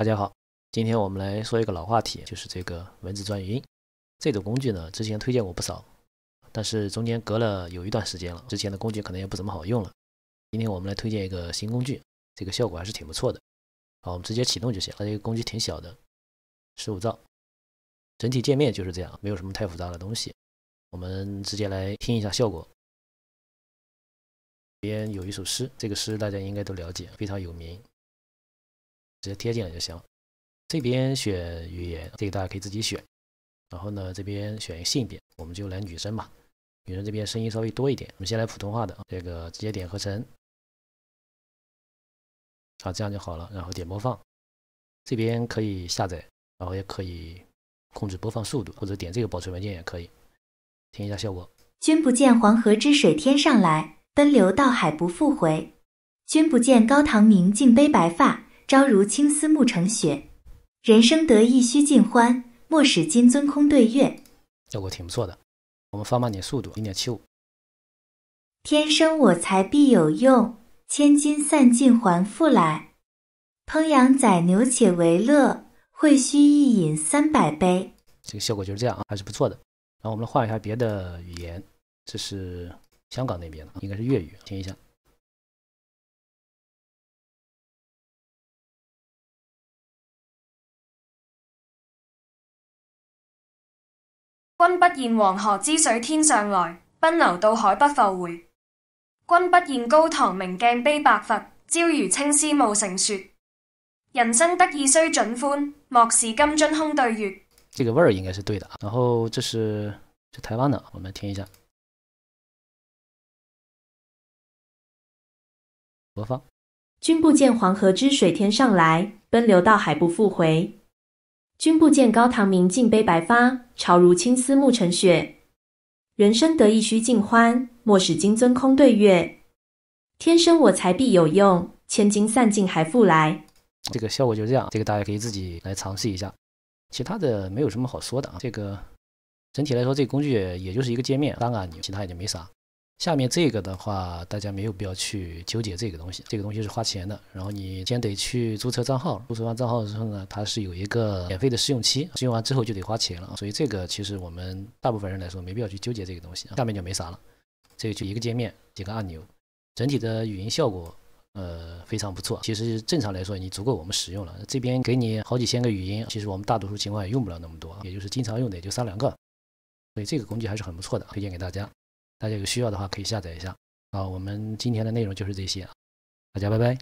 大家好，今天我们来说一个老话题，就是这个文字转语音。这种工具呢，之前推荐过不少，但是中间隔了有一段时间了，之前的工具可能也不怎么好用了。今天我们来推荐一个新工具，这个效果还是挺不错的。好，我们直接启动就行。它这个工具挺小的，十五兆。整体界面就是这样，没有什么太复杂的东西。我们直接来听一下效果。边有一首诗，这个诗大家应该都了解，非常有名。直接贴进来就行了。这边选语言，这个大家可以自己选。然后呢，这边选性别，我们就来女生吧。女生这边声音稍微多一点。我们先来普通话的这个直接点合成，好，这样就好了。然后点播放，这边可以下载，然后也可以控制播放速度，或者点这个保存文件也可以。听一下效果。君不见黄河之水天上来，奔流到海不复回。君不见高堂明镜悲白发。朝如青丝暮成雪，人生得意须尽欢，莫使金樽空对月。效果挺不错的，我们放慢点速度，零点七五。天生我材必有用，千金散尽还复来。烹羊宰牛且为乐，会须一饮三百杯。这个效果就是这样啊，还是不错的。然后我们来换一下别的语言，这是香港那边的，应该是粤语，听一下。君不见黄河之水天上来，奔流到海不复回。君不见高堂明镜悲白发，朝如青丝暮成雪。人生得意须尽欢，莫使金樽空对月。这个味儿应该是对的然后这是这台湾的，我们听一下。播放。君不见黄河之水天上来，奔流到海不复回。君不见，高堂明镜悲白发，朝如青丝暮成雪。人生得意须尽欢，莫使金樽空对月。天生我材必有用，千金散尽还复来。这个效果就这样，这个大家可以自己来尝试一下。其他的没有什么好说的啊。这个整体来说，这个工具也就是一个界面，个按你，其他也就没啥。下面这个的话，大家没有必要去纠结这个东西，这个东西是花钱的。然后你先得去注册账号，注册完账号之后呢，它是有一个免费的试用期，试用完之后就得花钱了所以这个其实我们大部分人来说，没必要去纠结这个东西。下面就没啥了，这个就一个界面，几个按钮，整体的语音效果，呃，非常不错。其实正常来说，你足够我们使用了。这边给你好几千个语音，其实我们大多数情况也用不了那么多，也就是经常用的也就三两个。所以这个工具还是很不错的，推荐给大家。大家有需要的话可以下载一下啊。我们今天的内容就是这些啊，大家拜拜。